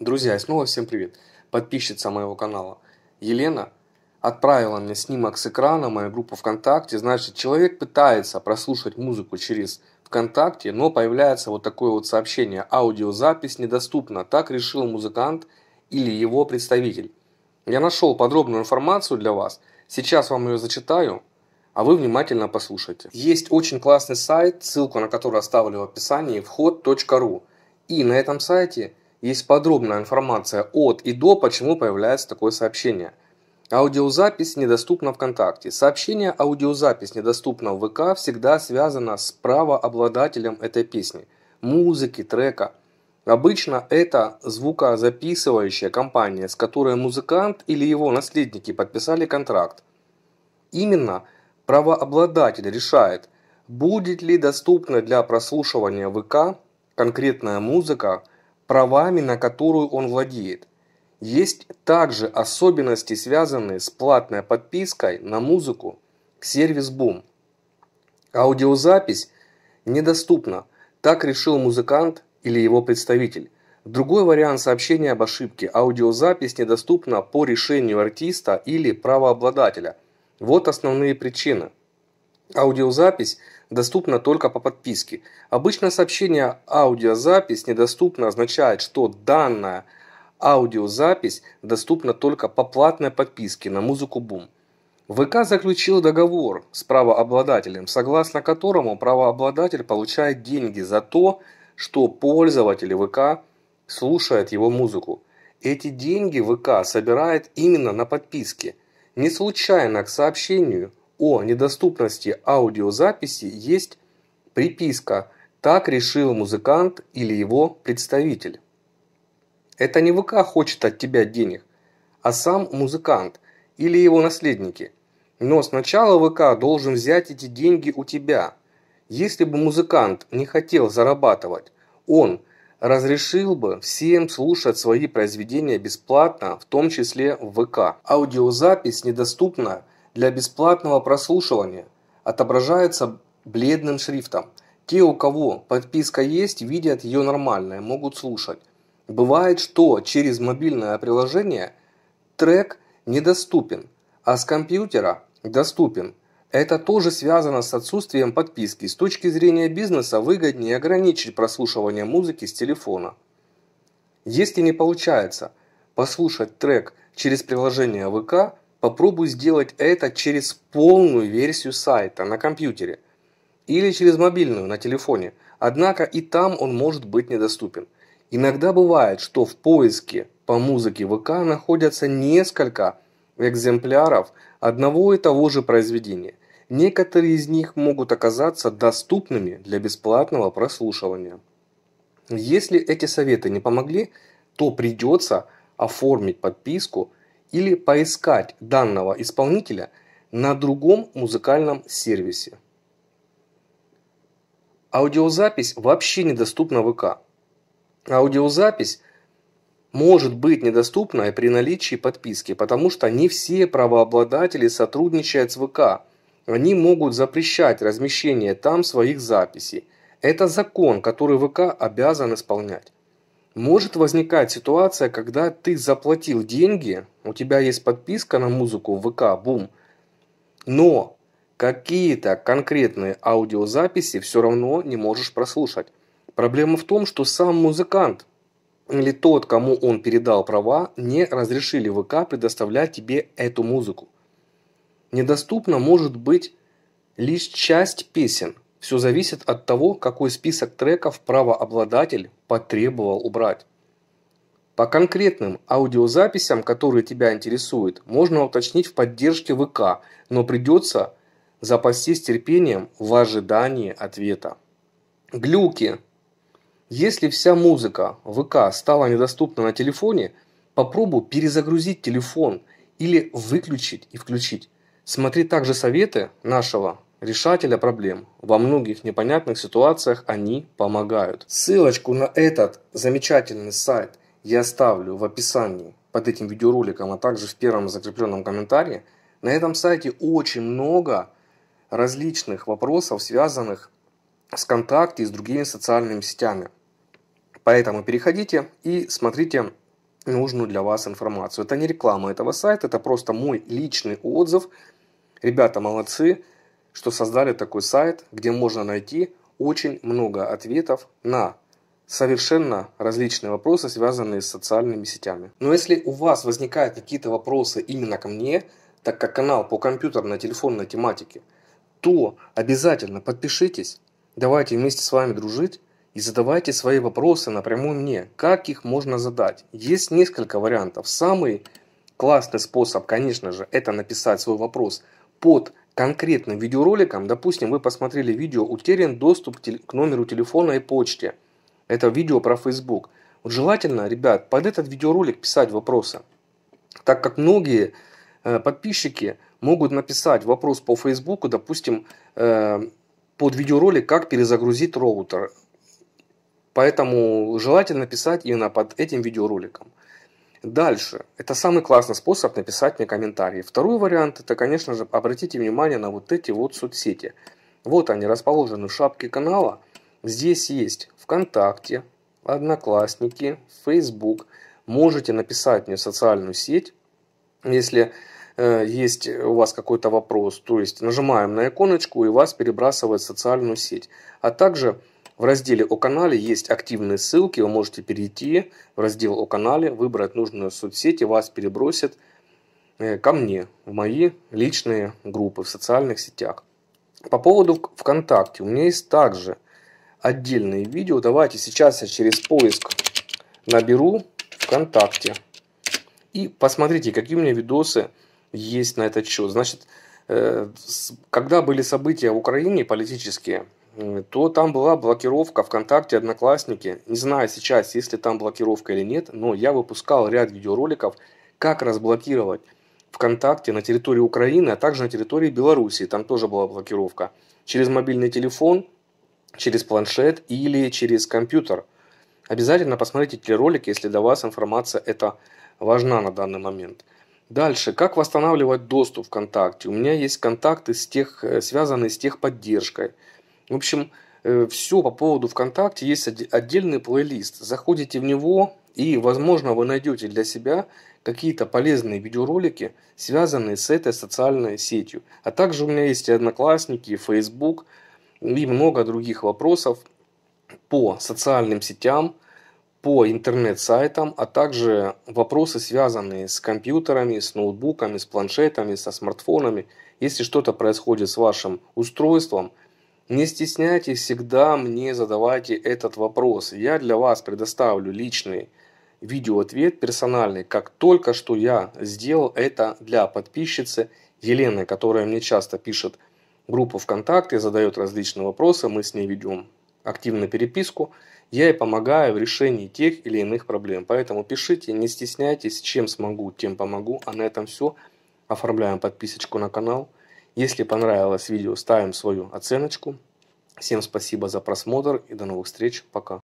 Друзья, и снова всем привет. Подписчица моего канала Елена отправила мне снимок с экрана мою группу ВКонтакте. Значит, человек пытается прослушать музыку через ВКонтакте, но появляется вот такое вот сообщение. Аудиозапись недоступна. Так решил музыкант или его представитель. Я нашел подробную информацию для вас. Сейчас вам ее зачитаю, а вы внимательно послушайте. Есть очень классный сайт, ссылку на который оставлю в описании, вход.ру. И на этом сайте есть подробная информация от и до, почему появляется такое сообщение. Аудиозапись недоступна ВКонтакте. Сообщение «Аудиозапись недоступна в ВК» всегда связано с правообладателем этой песни, музыки, трека. Обычно это звукозаписывающая компания, с которой музыкант или его наследники подписали контракт. Именно правообладатель решает, будет ли доступна для прослушивания ВК конкретная музыка – правами, на которую он владеет. Есть также особенности, связанные с платной подпиской на музыку к сервис Boom. Аудиозапись недоступна, так решил музыкант или его представитель. Другой вариант сообщения об ошибке – аудиозапись недоступна по решению артиста или правообладателя. Вот основные причины. Аудиозапись – доступна только по подписке. Обычно сообщение «аудиозапись недоступна» означает, что данная аудиозапись доступна только по платной подписке на музыку Бум. ВК заключил договор с правообладателем, согласно которому правообладатель получает деньги за то, что пользователи ВК слушают его музыку. Эти деньги ВК собирает именно на подписке. Не случайно к сообщению о недоступности аудиозаписи есть приписка «Так решил музыкант или его представитель». Это не ВК хочет от тебя денег, а сам музыкант или его наследники. Но сначала ВК должен взять эти деньги у тебя. Если бы музыкант не хотел зарабатывать, он разрешил бы всем слушать свои произведения бесплатно, в том числе в ВК. Аудиозапись недоступна для бесплатного прослушивания отображается бледным шрифтом. Те, у кого подписка есть, видят ее нормальной, могут слушать. Бывает, что через мобильное приложение трек недоступен, а с компьютера доступен. Это тоже связано с отсутствием подписки. С точки зрения бизнеса выгоднее ограничить прослушивание музыки с телефона. Если не получается послушать трек через приложение ВК – Попробуй сделать это через полную версию сайта на компьютере или через мобильную на телефоне, однако и там он может быть недоступен. Иногда бывает, что в поиске по музыке ВК находятся несколько экземпляров одного и того же произведения. Некоторые из них могут оказаться доступными для бесплатного прослушивания. Если эти советы не помогли, то придется оформить подписку или поискать данного исполнителя на другом музыкальном сервисе. Аудиозапись вообще недоступна ВК. Аудиозапись может быть недоступна при наличии подписки, потому что не все правообладатели сотрудничают с ВК. Они могут запрещать размещение там своих записей. Это закон, который ВК обязан исполнять. Может возникать ситуация, когда ты заплатил деньги, у тебя есть подписка на музыку в ВК, бум, но какие-то конкретные аудиозаписи все равно не можешь прослушать. Проблема в том, что сам музыкант или тот, кому он передал права, не разрешили ВК предоставлять тебе эту музыку. Недоступна может быть лишь часть песен – все зависит от того, какой список треков правообладатель потребовал убрать. По конкретным аудиозаписям, которые тебя интересуют, можно уточнить в поддержке ВК, но придется запастись терпением в ожидании ответа. Глюки. Если вся музыка ВК стала недоступна на телефоне, попробуй перезагрузить телефон или выключить и включить. Смотри также советы нашего решателя проблем. Во многих непонятных ситуациях они помогают. Ссылочку на этот замечательный сайт я оставлю в описании под этим видеороликом, а также в первом закрепленном комментарии. На этом сайте очень много различных вопросов, связанных с ВКонтакте и с другими социальными сетями. Поэтому переходите и смотрите нужную для вас информацию. Это не реклама этого сайта, это просто мой личный отзыв. Ребята молодцы, что создали такой сайт, где можно найти очень много ответов на совершенно различные вопросы, связанные с социальными сетями. Но если у вас возникают какие-то вопросы именно ко мне, так как канал по компьютерной, телефонной тематике, то обязательно подпишитесь, давайте вместе с вами дружить и задавайте свои вопросы напрямую мне. Как их можно задать? Есть несколько вариантов. Самый классный способ, конечно же, это написать свой вопрос под конкретным видеороликом, допустим, вы посмотрели видео «Утерян доступ к номеру телефона и почте». Это видео про Facebook. Вот желательно, ребят, под этот видеоролик писать вопросы. Так как многие э, подписчики могут написать вопрос по Facebook, допустим, э, под видеоролик «Как перезагрузить роутер». Поэтому желательно писать именно под этим видеороликом. Дальше. Это самый классный способ написать мне комментарии. Второй вариант, это, конечно же, обратите внимание на вот эти вот соцсети. Вот они расположены в шапке канала. Здесь есть ВКонтакте, Одноклассники, Facebook. Можете написать мне в социальную сеть, если э, есть у вас какой-то вопрос. То есть нажимаем на иконочку и вас перебрасывает в социальную сеть. А также в разделе «О канале» есть активные ссылки, вы можете перейти в раздел «О канале», выбрать нужную соцсеть и вас перебросят э, ко мне, в мои личные группы в социальных сетях. По поводу ВКонтакте, у меня есть также отдельные видео. Давайте сейчас я через поиск наберу ВКонтакте. И посмотрите, какие у меня видосы есть на этот счет. Значит, э, когда были события в Украине политические – Э, то там была блокировка ВКонтакте, Одноклассники. Не знаю сейчас, есть ли там блокировка или нет, но я выпускал ряд видеороликов, как разблокировать ВКонтакте на территории Украины, а также на территории Белоруссии. Там тоже была блокировка. Через мобильный телефон, через планшет или через компьютер. Обязательно посмотрите телеролик, если для вас информация эта важна на данный момент. Дальше, как восстанавливать доступ ВКонтакте? У меня есть контакты, с тех, э, связанные с техподдержкой. поддержкой в общем, э, все по поводу ВКонтакте есть отдельный плейлист. Заходите в него, и, возможно, вы найдете для себя какие-то полезные видеоролики, связанные с этой социальной сетью. А также у меня есть и Одноклассники, и Facebook, и много других вопросов по социальным сетям, по интернет-сайтам, а также вопросы, связанные с компьютерами, с ноутбуками, с планшетами, со смартфонами. Если что-то происходит с вашим устройством – не стесняйтесь всегда мне задавайте этот вопрос. Я для вас предоставлю личный видеоответ персональный, как только что я сделал это для подписчицы Елены, которая мне часто пишет группу ВКонтакте, задает различные вопросы, мы с ней ведем активную переписку. Я ей помогаю в решении тех или иных проблем. Поэтому пишите, не стесняйтесь, чем смогу, тем помогу. А на этом все. Оформляем подписочку на канал. Если понравилось видео, ставим свою оценочку. Всем спасибо за просмотр и до новых встреч. Пока.